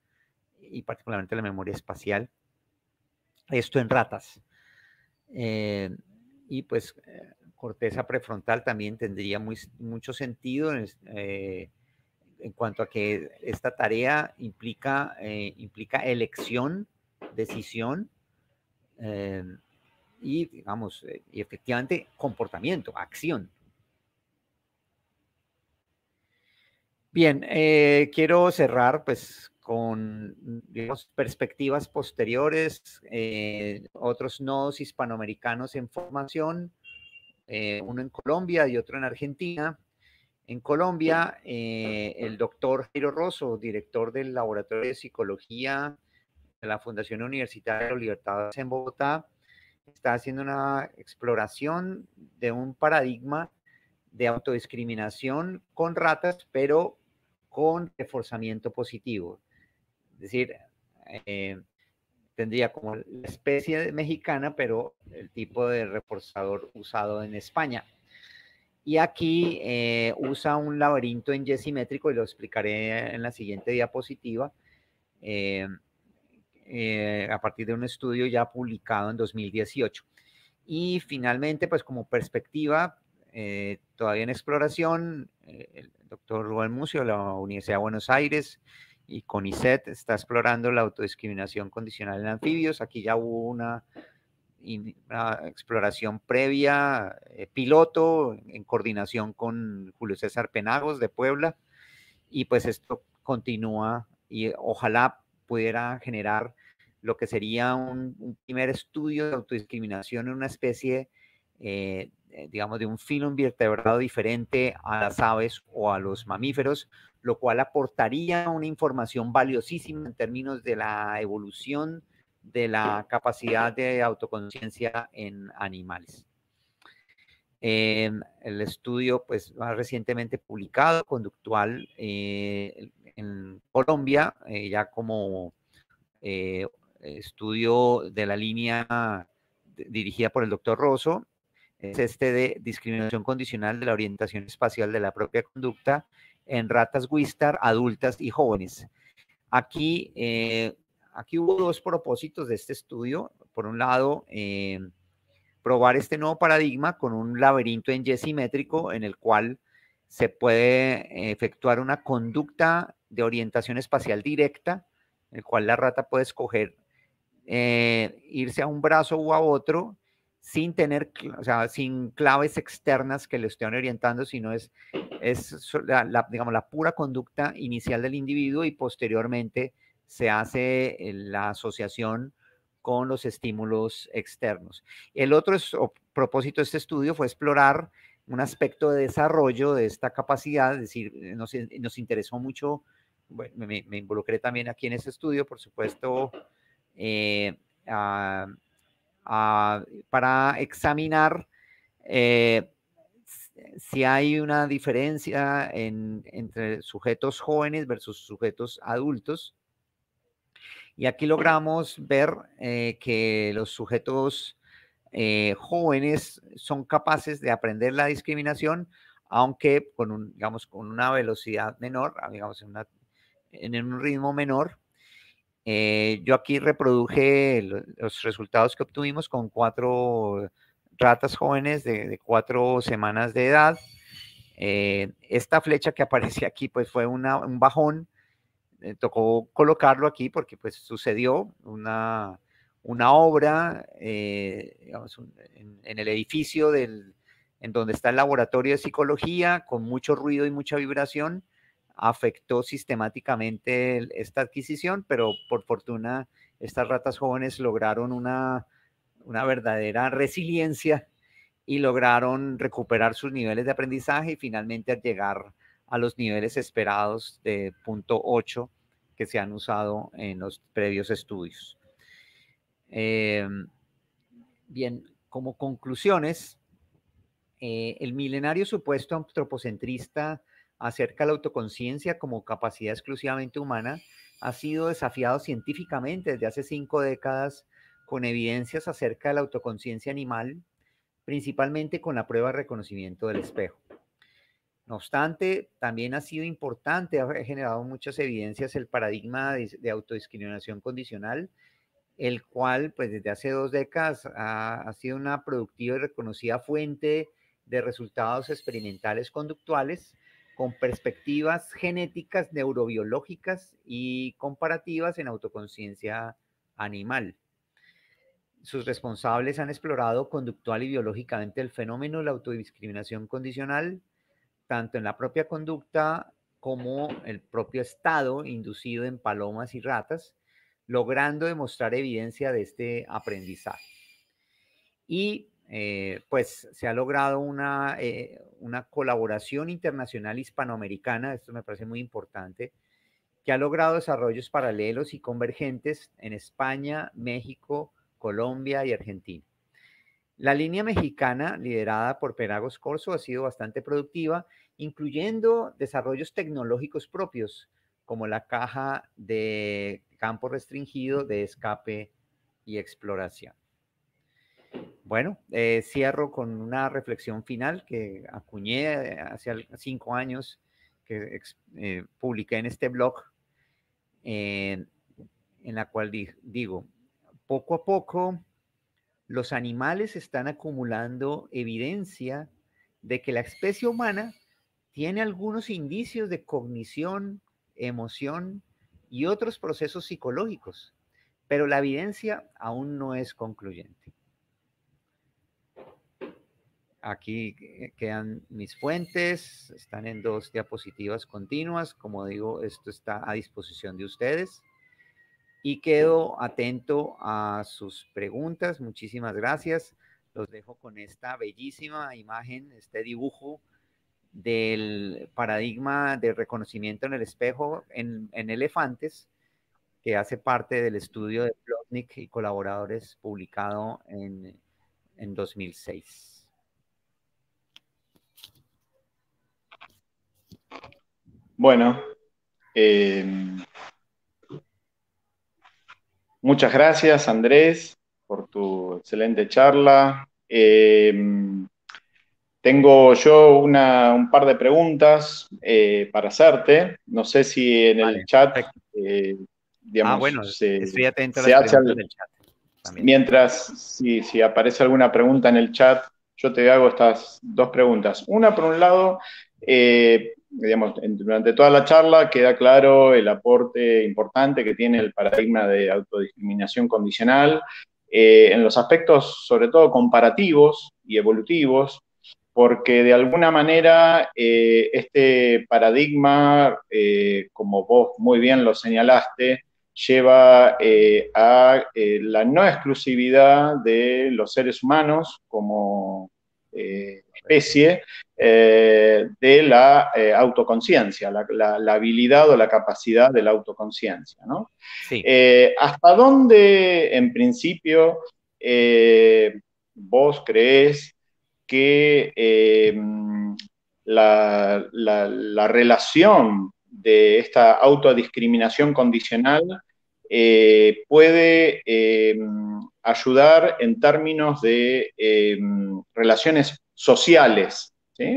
y particularmente la memoria espacial. Esto en ratas. Eh, y pues eh, corteza prefrontal también tendría muy, mucho sentido en, eh, en, cuanto a que esta tarea implica, implica elección, decisión y, digamos, y efectivamente comportamiento, acción. Bien, quiero cerrar pues con perspectivas posteriores, eh, otros nodos hispanoamericanos en formación, eh, uno en Colombia y otro en Argentina. En Colombia, eh, el doctor Jairo Rosso, director del Laboratorio de Psicología de la Fundación Universitaria de los en Bogotá, está haciendo una exploración de un paradigma de autodiscriminación con ratas, pero con reforzamiento positivo es decir, eh, tendría como la especie mexicana, pero el tipo de reforzador usado en España. Y aquí eh, usa un laberinto en yesimétrico, y lo explicaré en la siguiente diapositiva. Eh, a partir de un estudio ya publicado en 2018. Y finalmente, pues como perspectiva, todavía en exploración, el doctor Rubén Mucio de la Universidad de Buenos Aires y CONICET está explorando la autodiscriminación condicional en anfibios. Aquí ya hubo una, exploración previa, eh, piloto, en coordinación con Julio César Penagos de Puebla. Y pues esto continúa y ojalá pudiera generar lo que sería un, primer estudio de autodiscriminación en una especie eh, eh, digamos, de un filo invertebrado diferente a las aves o a los mamíferos, lo cual aportaría una información valiosísima en términos de la evolución de la capacidad de autoconciencia en animales. Em, el estudio, pues, más recientemente publicado, conductual, eh, en Colombia, eh, ya como estudio de la línea dirigida por el doctor Rosso, es este de discriminación condicional de la orientación espacial de la propia conducta en ratas Wistar adultas y jóvenes. Aquí, eh, aquí hubo dos propósitos de este estudio. Por un lado, eh, probar este nuevo paradigma con un laberinto en Y simétrico en el cual se puede efectuar una conducta de orientación espacial directa, en el cual la rata puede escoger eh, irse a un brazo u a otro sin tener, o sea, sin claves externas que le estén orientando, sino es, es la, digamos, la pura conducta inicial del individuo y posteriormente se hace eh, la asociación con los estímulos externos. El otro propósito de este estudio fue explorar un aspecto de desarrollo de esta capacidad, es decir, eh, eh, nos, interesó mucho, me, involucré también aquí en ese estudio, por supuesto, a, para examinar eh, si hay una diferencia entre sujetos jóvenes versus sujetos adultos. Y aquí logramos ver eh, que los sujetos eh, jóvenes son capaces de aprender la discriminación, aunque con, un, digamos, con una velocidad menor, ah, digamos, en un ritmo menor, eh, yo aquí reproduje los resultados que obtuvimos con cuatro ratas jóvenes de, cuatro semanas de edad. Eh, esta flecha que aparece aquí, pues fue un bajón. Eh, tocó colocarlo aquí porque pues, sucedió una, obra en, el edificio en donde está el laboratorio de psicología, con mucho ruido y mucha vibración afectó sistemáticamente esta adquisición, pero por fortuna estas ratas jóvenes lograron una, verdadera resiliencia y lograron recuperar sus niveles de aprendizaje y finalmente llegar a los niveles esperados de punto 8 que se han usado en los previos estudios. Em, bien, como conclusiones, eh, el milenario supuesto antropocentrista acerca de la autoconciencia como capacidad exclusivamente humana ha sido desafiado científicamente desde hace cinco décadas con evidencias acerca de la autoconciencia animal, principalmente con la prueba de reconocimiento del espejo. No obstante, también ha sido importante, ha generado muchas evidencias el paradigma de, autodiscriminación condicional, el cual pues desde hace dos décadas ha, sido una productiva y reconocida fuente de resultados experimentales conductuales con perspectivas genéticas, neurobiológicas y comparativas en autoconciencia animal. Sus responsables han explorado conductual y biológicamente el fenómeno de la autodiscriminación condicional, tanto en la propia conducta como el propio estado inducido en palomas y ratas, logrando demostrar evidencia de este aprendizaje. Y eh, pues se ha logrado una, eh, una colaboración internacional hispanoamericana, esto me parece muy importante, que ha logrado desarrollos paralelos y convergentes en España, México, Colombia y Argentina. La línea mexicana, liderada por Peragos Corso, ha sido bastante productiva, incluyendo desarrollos tecnológicos propios, como la caja de campo restringido de escape y exploración. Bueno, eh, cierro con una reflexión final que acuñé eh, hace cinco años, que eh, publiqué en este blog, en la cual digo, poco a poco los animales están acumulando evidencia de que la especie humana tiene algunos indicios de cognición, emoción y otros procesos psicológicos, pero la evidencia aún no es concluyente. Aquí quedan mis fuentes, están en dos diapositivas continuas. Como digo, esto está a disposición de ustedes. Y quedo atento a sus preguntas. Muchísimas gracias. Los dejo con esta bellísima imagen, este dibujo del paradigma de reconocimiento en el espejo en, elefantes, que hace parte del estudio de Plotnik y colaboradores publicado en 2006. Bueno, eh, muchas gracias Andrés por tu excelente charla. Eh, tengo yo un par de preguntas eh, para hacerte. No sé si en el chat, Mientras, si, aparece alguna pregunta en el chat, yo te hago estas dos preguntas. Una, por un lado, durante toda la charla queda claro el aporte importante que tiene el paradigma de autodiscriminación condicional eh, en los aspectos, sobre todo comparativos y evolutivos, porque de alguna manera eh, este paradigma, eh, como vos muy bien lo señalaste, lleva a la no exclusividad de los seres humanos como, especie eh, de la eh, autoconciencia, la, habilidad o la capacidad de la autoconciencia. Eh, ¿Hasta dónde, en principio, vos crees que la, relación de esta autodiscriminación condicional puede ayudar en términos de em, relaciones sociales,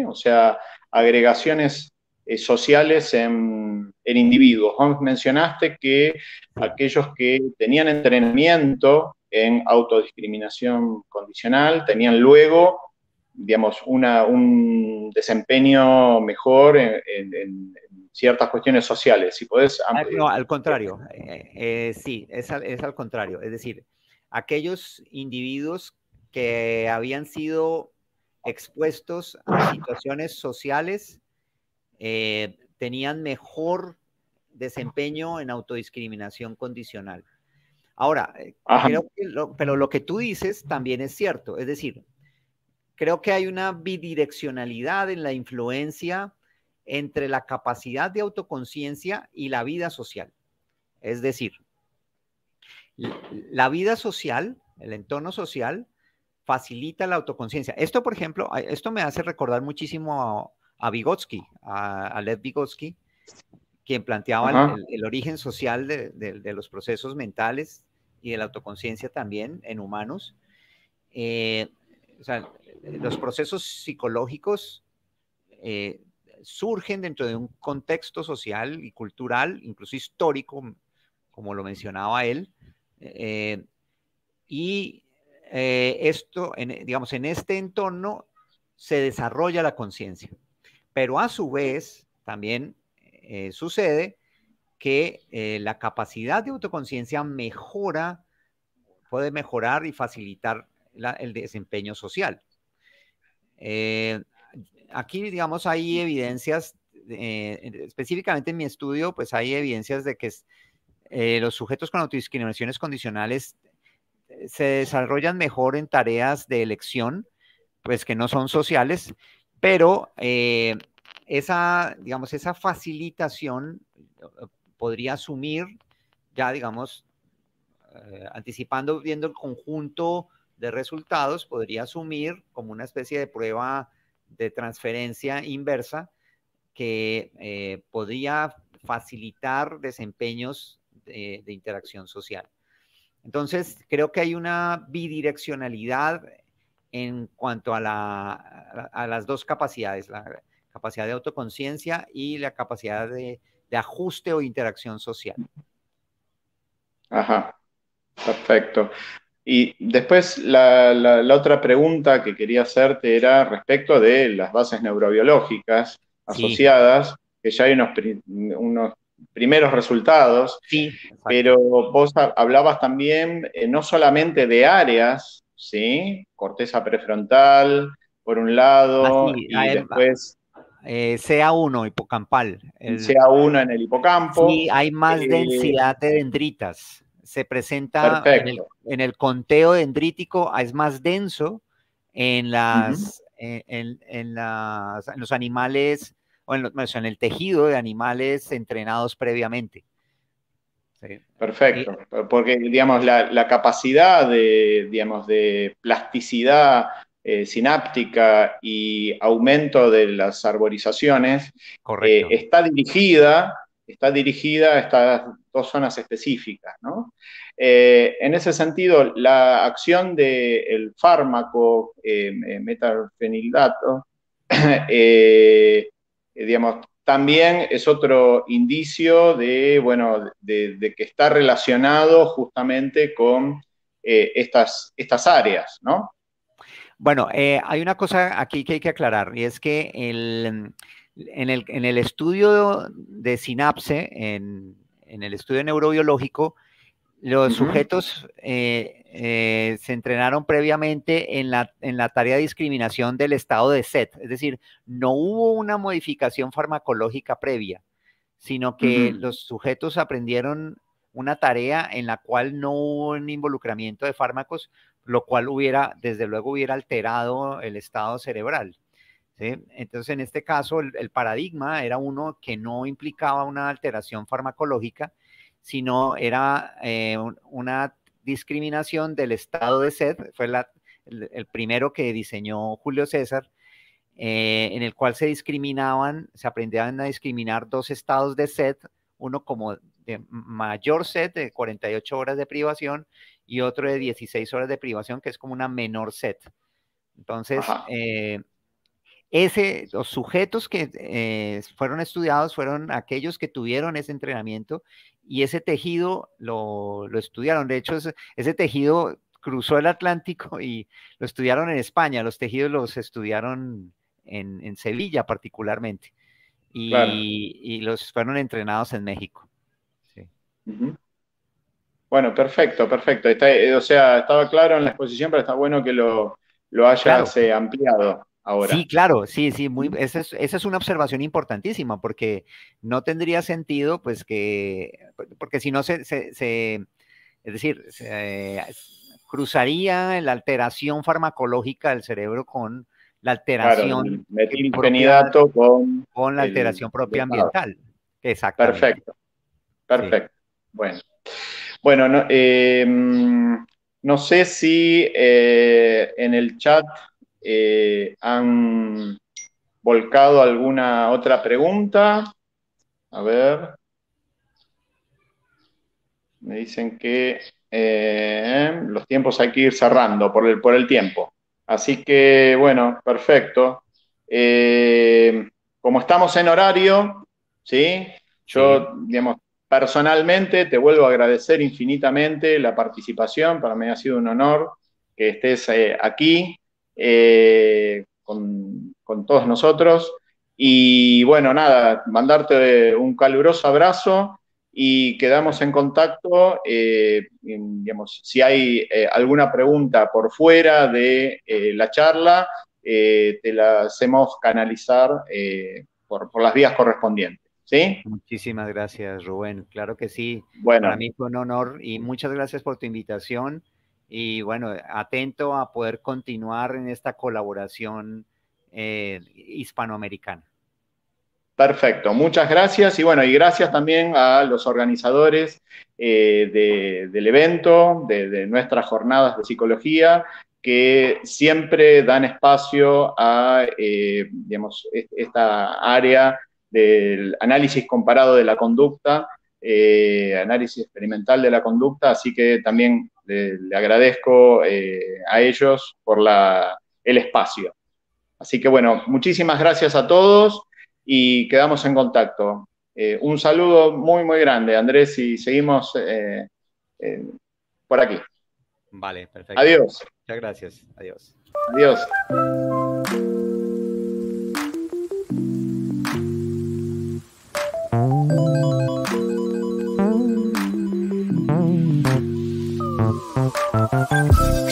o sea, agregaciones eh, sociales en, individuos. Vos mencionaste que aquellos que tenían entrenamiento en autodiscriminación condicional tenían luego, digamos, un desempeño mejor en, ciertas cuestiones sociales. Si podés, ah, no, al contrario, eh, eh, sí, es es al contrario. Es decir, aquellos individuos que habían sido expuestos a situaciones sociales eh, tenían mejor desempeño en autodiscriminación condicional. Ahora, eh, pero lo que tú dices también es cierto, es decir, creo que hay una bidireccionalidad en la influencia entre la capacidad de autoconciencia y la vida social. Es decir, la vida social, el entorno social, facilita la autoconciencia. Esto, por ejemplo, esto me hace recordar muchísimo a, Vygotsky, a, Lev Vygotsky, quien planteaba el, origen social de, los procesos mentales y de la autoconciencia también en humanos. Eh, los procesos psicológicos eh, surgen dentro de un contexto social y cultural, incluso histórico, como lo mencionaba él, eh, y eh, esto, en, digamos, en este entorno se desarrolla la conciencia. Pero a su vez, también eh, sucede que la capacidad de autoconciencia mejora, puede mejorar y facilitar el desempeño social. aquí, digamos, hay evidencias, específicamente en mi estudio, pues hay evidencias de que es, eh, los sujetos con autodiscriminaciones condicionales eh, se desarrollan mejor en tareas de elección, pues que no son sociales, pero eh, esa, digamos, esa facilitación podría asumir, ya digamos, anticipando, viendo el conjunto de resultados, podría asumir como una especie de prueba de transferencia inversa que podría facilitar desempeños eh, de interacción social. Entonces, creo que hay una bidireccionalidad en cuanto a, las dos capacidades, la capacidad de autoconciencia y la capacidad de, ajuste o interacción social. Ajá, perfecto. Y después la, otra pregunta que quería hacerte era respecto de las bases neurobiológicas asociadas, que ya hay unos, unos primeros resultados, sí, pero vos hablabas también eh, no solamente de áreas, ¿sí? Corteza prefrontal, por un lado, ah, y después... Eh, CA1 hipocampal. El, CA1 en el hipocampo. Sí, hay más eh, densidad de dendritas. Se presenta en el, conteo dendrítico, ah, es más denso en, las, en, en los animales o en, el tejido de animales entrenados previamente. Perfecto, porque digamos la, capacidad de, digamos, de plasticidad eh, sináptica y aumento de las arborizaciones eh, está dirigida, está dirigida a estas dos zonas específicas. ¿no? Eh, en ese sentido, la acción del fármaco metafenildato Eh, digamos, también es otro indicio de, bueno, de, que está relacionado justamente con eh, estas, estas áreas, ¿no? Bueno, eh, hay una cosa aquí que hay que aclarar y es que en, el, estudio de sinapse, en, el estudio neurobiológico, los sujetos eh, se entrenaron previamente en la, en la tarea de discriminación del estado de SET, es decir, no hubo una modificación farmacológica previa, sino que los sujetos aprendieron una tarea en la cual no hubo un involucramiento de fármacos, lo cual hubiera, desde luego, hubiera alterado el estado cerebral. Entonces, en este caso, el, paradigma era uno que no implicaba una alteración farmacológica, sino era eh, una discriminación del estado de sed, fue el, primero que diseñó Julio César, eh, en el cual se discriminaban, se aprendían a discriminar dos estados de sed, uno como de mayor sed de 48 horas de privación y otro de 16 horas de privación, que es como una menor sed. Entonces, ese, los sujetos que eh, fueron estudiados fueron aquellos que tuvieron ese entrenamiento y ese tejido lo, estudiaron. De hecho, ese, tejido cruzó el Atlántico y lo estudiaron en España. Los tejidos los estudiaron en, Sevilla particularmente. Y, los fueron entrenados en México. Bueno, perfecto, perfecto. Eh, o sea, estaba claro en la exposición, pero está bueno que lo, hayas eh, ampliado. Sí, claro, sí, sí, muy, esa, es, una observación importantísima, porque no tendría sentido, pues, que, porque si no se, es decir, cruzaría la alteración farmacológica del cerebro con la alteración con, la alteración propia ambiental. Exacto. Perfecto, perfecto. Bueno, bueno, no, em, sé si eh, en el chat eh, han volcado alguna otra pregunta. A ver. Me dicen que eh, los tiempos hay que ir cerrando por el, por el tiempo. Así que, bueno, perfecto. Eh, como estamos en horario, ¿sí? Yo, digamos, personalmente te vuelvo a agradecer infinitamente la participación. Para mí ha sido un honor que estés aquí. Eh, con, todos nosotros. Y bueno, nada, mandarte un caluroso abrazo y quedamos en contacto. Eh, digamos, si hay eh, alguna pregunta por fuera de la charla, te la hacemos canalizar por, las vías correspondientes. ¿Sí? Muchísimas gracias, Rubén. Claro que sí. Bueno. Para mí fue un honor y muchas gracias por tu invitación y bueno, atento a poder continuar en esta colaboración eh, hispanoamericana. Perfecto, muchas gracias y bueno, y gracias también a los organizadores eh, del evento, de, nuestras jornadas de psicología, que siempre dan espacio a, eh, digamos, e, esta área del análisis comparado de la conducta eh, análisis experimental de la conducta, así que también le, agradezco eh, a ellos por la, el espacio. Así que bueno, muchísimas gracias a todos y quedamos en contacto. Eh, un saludo muy, muy grande, Andrés, y seguimos por aquí. Vale, perfecto. Adiós. Muchas gracias. Adiós. Adiós. Thank you.